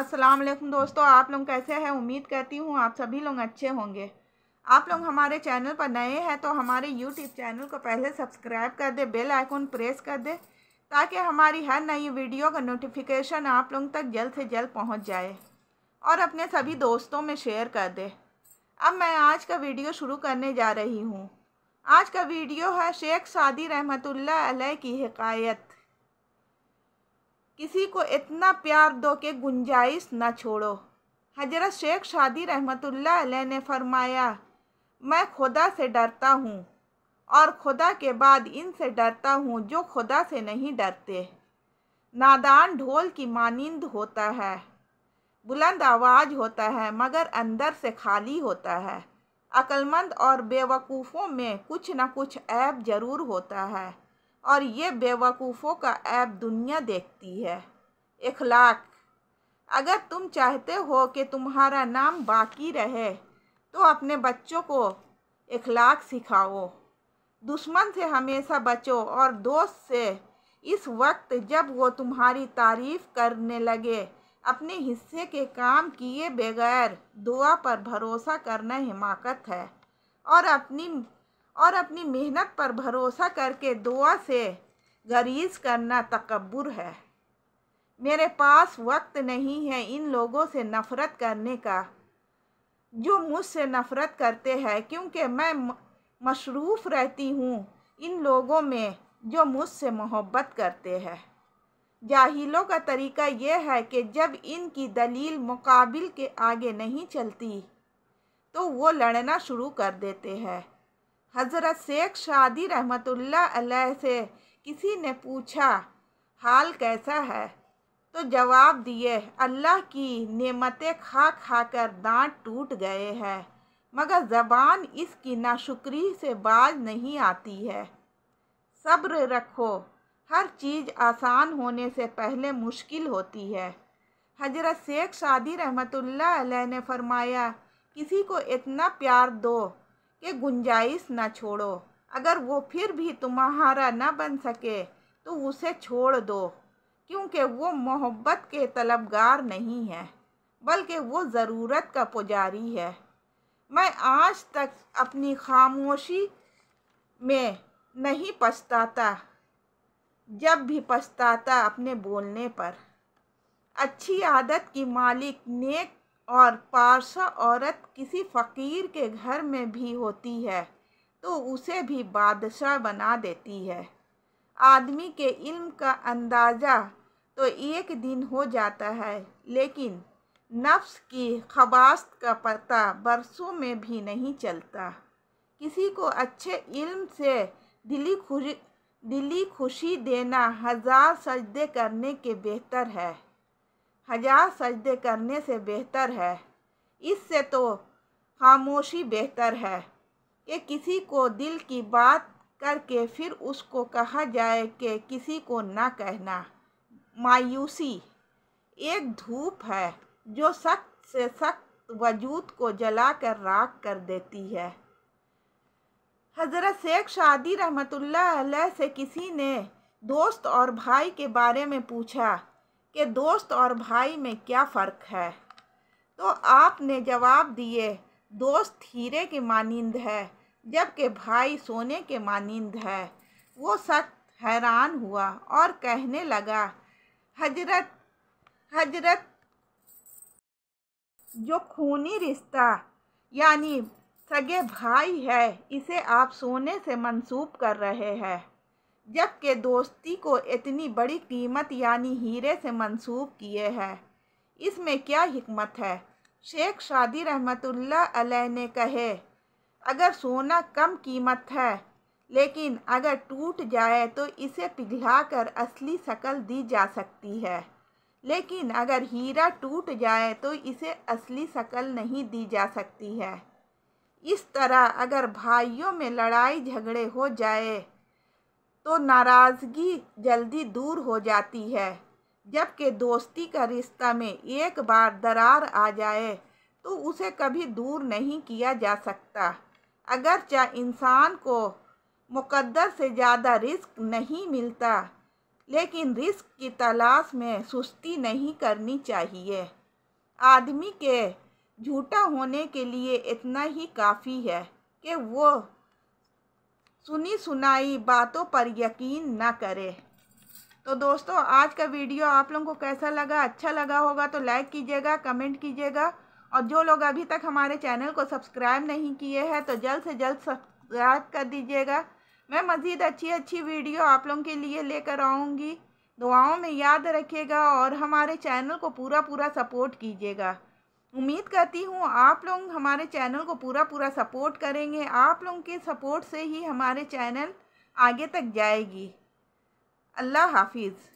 अस्सलाम वालेकुम दोस्तों आप लोग कैसे हैं उम्मीद करती हूँ आप सभी लोग अच्छे होंगे आप लोग हमारे चैनल पर नए हैं तो हमारे यूट्यूब चैनल को पहले सब्सक्राइब कर दे बेल आइकॉन प्रेस कर दे ताकि हमारी हर नई वीडियो का नोटिफिकेशन आप लोग तक जल्द से जल्द पहुँच जाए और अपने सभी दोस्तों में शेयर कर दे अब मैं आज का वीडियो शुरू करने जा रही हूँ आज का वीडियो है शेख सादी रहमतुल्ला की हकायत किसी को इतना प्यार दो कि गुंजाइश न छोड़ो हजरत शेख शादी रहमतुल्लाह ने फरमाया मैं खुदा से डरता हूँ और खुदा के बाद इनसे डरता हूँ जो खुदा से नहीं डरते नादान ढोल की मानिंद होता है बुलंद आवाज़ होता है मगर अंदर से खाली होता है अक्लमंद और बेवकूफ़ों में कुछ न कुछ ऐब ज़रूर होता है और ये बेवकूफ़ों का ऐप दुनिया देखती है इखलाक अगर तुम चाहते हो कि तुम्हारा नाम बाकी रहे तो अपने बच्चों को इखलाक सिखाओ दुश्मन से हमेशा बचो और दोस्त से इस वक्त जब वो तुम्हारी तारीफ़ करने लगे अपने हिस्से के काम किए बगैर दुआ पर भरोसा करना हिमाकत है और अपनी और अपनी मेहनत पर भरोसा करके दुआ से गरीज करना तकबर है मेरे पास वक्त नहीं है इन लोगों से नफ़रत करने का जो मुझसे नफ़रत करते हैं क्योंकि मैं मशरूफ़ रहती हूँ इन लोगों में जो मुझसे मोहब्बत करते हैं जाहिलों का तरीका यह है कि जब इनकी दलील मुकाबिल के आगे नहीं चलती तो वो लड़ना शुरू कर देते हैं हज़रत शेख शादी रहमतुल्ला से किसी ने पूछा हाल कैसा है तो जवाब दिए अल्लाह की नेमतें खा खा कर दांत टूट गए हैं मगर ज़बान इसकी नाशुक्री से बाज नहीं आती है सब्र रखो हर चीज़ आसान होने से पहले मुश्किल होती है हजरत शेख शादी रहमतुल्ला अलैह ने फरमाया किसी को इतना प्यार दो कि गुंजाइश ना छोड़ो अगर वो फिर भी तुम्हारा न बन सके तो उसे छोड़ दो क्योंकि वो मोहब्बत के तलबगार नहीं है बल्कि वो ज़रूरत का पुजारी है मैं आज तक अपनी खामोशी में नहीं पछताता जब भी पछताता अपने बोलने पर अच्छी आदत की मालिक नेक और पारसा औरत किसी फ़कीर के घर में भी होती है तो उसे भी बादशाह बना देती है आदमी के इल्म का अंदाज़ा तो एक दिन हो जाता है लेकिन नफ्स की खबास्त का पता बरसों में भी नहीं चलता किसी को अच्छे इल्म से दिली खुशी दिली खुशी देना हज़ार सजदे करने के बेहतर है हजार सजदे करने से बेहतर है इससे तो खामोशी बेहतर है कि किसी को दिल की बात करके फिर उसको कहा जाए कि किसी को ना कहना मायूसी एक धूप है जो सख्त से सख्त वजूद को जला कर राख कर देती है हज़रत शेख शादी रहमतुल्लाह से किसी ने दोस्त और भाई के बारे में पूछा कि दोस्त और भाई में क्या फ़र्क है तो आपने जवाब दिए दोस्त हीरे के मानंद है जबकि भाई सोने के मानंद है वो सख्त हैरान हुआ और कहने लगा हजरत हजरत जो खूनी रिश्ता यानी सगे भाई है इसे आप सोने से मंसूब कर रहे हैं जबकि दोस्ती को इतनी बड़ी कीमत यानी हीरे से मंसूब किए है इसमें क्या हमत है शेख शादी रहमत अलैह ने कहे अगर सोना कम कीमत है लेकिन अगर टूट जाए तो इसे पिघला कर असली शक्ल दी जा सकती है लेकिन अगर हीरा टूट जाए तो इसे असली शक्ल नहीं दी जा सकती है इस तरह अगर भाइयों में लड़ाई झगड़े हो जाए तो नाराज़गी जल्दी दूर हो जाती है जबकि दोस्ती का रिश्ता में एक बार दरार आ जाए तो उसे कभी दूर नहीं किया जा सकता अगरचा इंसान को मुकद्दर से ज़्यादा रिस्क नहीं मिलता लेकिन रिस्क की तलाश में सुस्ती नहीं करनी चाहिए आदमी के झूठा होने के लिए इतना ही काफ़ी है कि वो सुनी सुनाई बातों पर यकीन ना करें तो दोस्तों आज का वीडियो आप लोगों को कैसा लगा अच्छा लगा होगा तो लाइक कीजिएगा कमेंट कीजिएगा और जो लोग अभी तक हमारे चैनल को सब्सक्राइब नहीं किए हैं तो जल्द से जल्द सब्सक्राइब कर दीजिएगा मैं मज़ीद अच्छी अच्छी वीडियो आप लोगों के लिए लेकर आऊँगी दुआओं में याद रखिएगा और हमारे चैनल को पूरा पूरा सपोर्ट कीजिएगा उम्मीद करती हूँ आप लोग हमारे चैनल को पूरा पूरा सपोर्ट करेंगे आप लोगों के सपोर्ट से ही हमारे चैनल आगे तक जाएगी अल्लाह हाफिज़